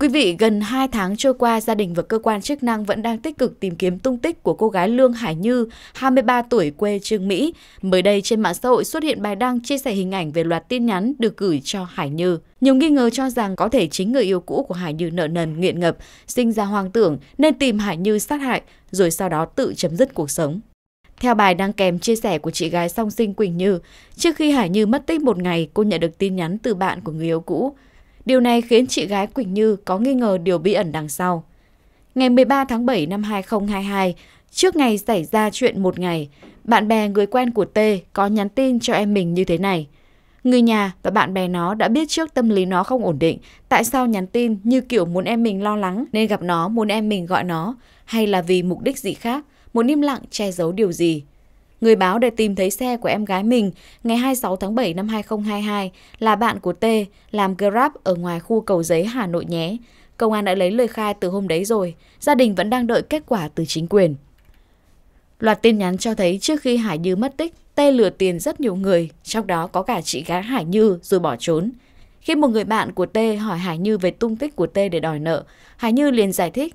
quý vị, gần 2 tháng trôi qua, gia đình và cơ quan chức năng vẫn đang tích cực tìm kiếm tung tích của cô gái Lương Hải Như, 23 tuổi quê Trương Mỹ. Mới đây trên mạng xã hội xuất hiện bài đăng chia sẻ hình ảnh về loạt tin nhắn được gửi cho Hải Như. Nhiều nghi ngờ cho rằng có thể chính người yêu cũ của Hải Như nợ nần, nghiện ngập, sinh ra hoang tưởng nên tìm Hải Như sát hại, rồi sau đó tự chấm dứt cuộc sống. Theo bài đăng kèm chia sẻ của chị gái song sinh Quỳnh Như, trước khi Hải Như mất tích một ngày, cô nhận được tin nhắn từ bạn của người yêu cũ – Điều này khiến chị gái Quỳnh Như có nghi ngờ điều bí ẩn đằng sau. Ngày 13 tháng 7 năm 2022, trước ngày xảy ra chuyện một ngày, bạn bè người quen của T có nhắn tin cho em mình như thế này. Người nhà và bạn bè nó đã biết trước tâm lý nó không ổn định, tại sao nhắn tin như kiểu muốn em mình lo lắng nên gặp nó muốn em mình gọi nó, hay là vì mục đích gì khác, muốn im lặng che giấu điều gì. Người báo để tìm thấy xe của em gái mình ngày 26 tháng 7 năm 2022 là bạn của T làm Grab ở ngoài khu cầu giấy Hà Nội nhé. Công an đã lấy lời khai từ hôm đấy rồi, gia đình vẫn đang đợi kết quả từ chính quyền. Loạt tin nhắn cho thấy trước khi Hải Như mất tích, T lừa tiền rất nhiều người, trong đó có cả chị gái Hải Như rồi bỏ trốn. Khi một người bạn của T hỏi Hải Như về tung tích của T để đòi nợ, Hải Như liền giải thích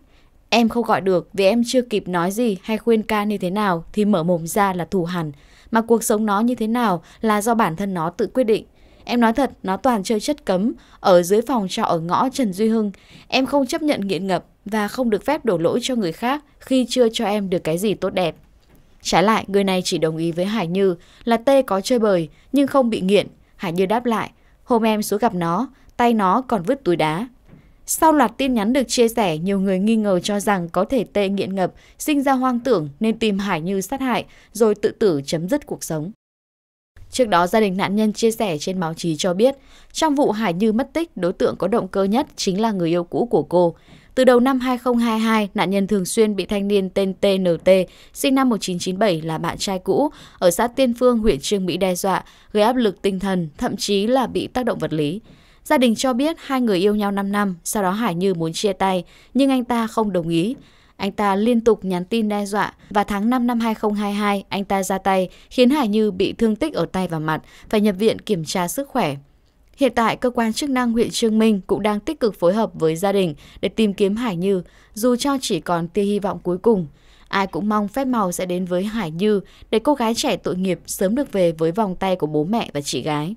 Em không gọi được vì em chưa kịp nói gì hay khuyên ca như thế nào thì mở mồm ra là thù hẳn. Mà cuộc sống nó như thế nào là do bản thân nó tự quyết định. Em nói thật, nó toàn chơi chất cấm, ở dưới phòng trọ ở ngõ Trần Duy Hưng. Em không chấp nhận nghiện ngập và không được phép đổ lỗi cho người khác khi chưa cho em được cái gì tốt đẹp. Trái lại, người này chỉ đồng ý với Hải Như là Tê có chơi bời nhưng không bị nghiện. Hải Như đáp lại, hôm em xuống gặp nó, tay nó còn vứt túi đá. Sau loạt tin nhắn được chia sẻ, nhiều người nghi ngờ cho rằng có thể tệ nghiện ngập, sinh ra hoang tưởng nên tìm Hải Như sát hại, rồi tự tử chấm dứt cuộc sống. Trước đó, gia đình nạn nhân chia sẻ trên báo chí cho biết, trong vụ Hải Như mất tích, đối tượng có động cơ nhất chính là người yêu cũ của cô. Từ đầu năm 2022, nạn nhân thường xuyên bị thanh niên tên TNT, sinh năm 1997 là bạn trai cũ, ở xã Tiên Phương, huyện Trương Mỹ đe dọa, gây áp lực tinh thần, thậm chí là bị tác động vật lý. Gia đình cho biết hai người yêu nhau 5 năm, sau đó Hải Như muốn chia tay, nhưng anh ta không đồng ý. Anh ta liên tục nhắn tin đe dọa và tháng 5 năm 2022 anh ta ra tay khiến Hải Như bị thương tích ở tay và mặt, phải nhập viện kiểm tra sức khỏe. Hiện tại, cơ quan chức năng huyện Trương Minh cũng đang tích cực phối hợp với gia đình để tìm kiếm Hải Như, dù cho chỉ còn tia hy vọng cuối cùng. Ai cũng mong phép màu sẽ đến với Hải Như để cô gái trẻ tội nghiệp sớm được về với vòng tay của bố mẹ và chị gái.